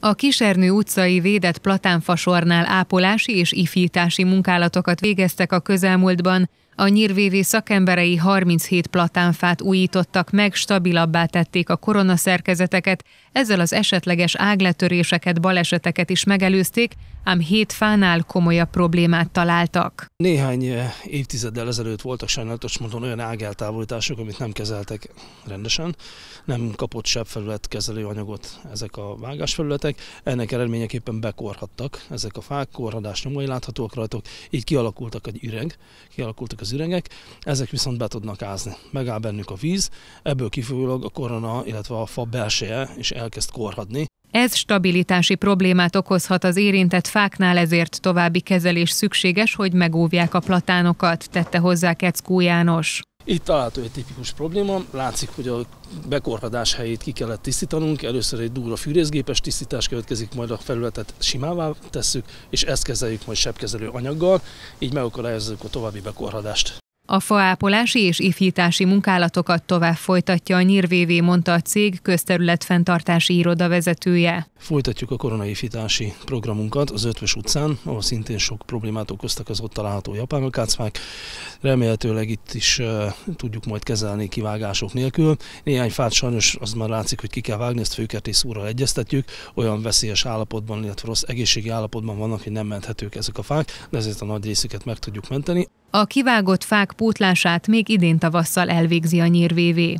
A Kisernő utcai védett platánfasornál ápolási és ifjítási munkálatokat végeztek a közelmúltban, a nyírvévé szakemberei 37 platánfát újítottak meg, stabilabbá tették a koronaszerkezeteket, ezzel az esetleges ágletöréseket, baleseteket is megelőzték, ám hét fánál komolyabb problémát találtak. Néhány eh, évtizeddel ezelőtt voltak sajnálatos módon olyan ágeltávolítások, amit nem kezeltek rendesen, nem kapott felület kezelő anyagot ezek a vágásfelületek, ennek eredményeképpen bekorhattak ezek a fák, korhadás nyomai láthatóak rajtuk, így kialakultak egy üreg, kialakultak az üregek, ezek viszont be tudnak ázni. Megáll bennük a víz, ebből kifolyólag a korona, illetve a fa belseje is elkezd korhadni. Ez stabilitási problémát okozhat az érintett fáknál, ezért további kezelés szükséges, hogy megóvják a platánokat, tette hozzá Keckó János. Itt található egy tipikus probléma, látszik, hogy a bekorhadás helyét ki kellett tisztítanunk, először egy durva fűrészgépes tisztítás következik, majd a felületet simává tesszük, és ezt kezeljük majd sebkezelő anyaggal, így megakadályozzuk a további bekorhadást. A faápolási és ifjítási munkálatokat tovább folytatja a Nyírvévé, mondta a cég közterületfenntartási iroda vezetője. Folytatjuk a ifjítási programunkat az Ötvös utcán, ahol szintén sok problémát okoztak az ott található akácfák. Remélhetőleg itt is uh, tudjuk majd kezelni kivágások nélkül. Néhány fát sajnos az már látszik, hogy ki kell vágni, ezt főkertész úrral egyeztetjük. Olyan veszélyes állapotban, illetve rossz egészségi állapotban vannak, hogy nem menthetők ezek a fák, de ezért a nagy részüket meg tudjuk menteni. A kivágott fák pótlását még idén tavasszal elvégzi a nyírvévé.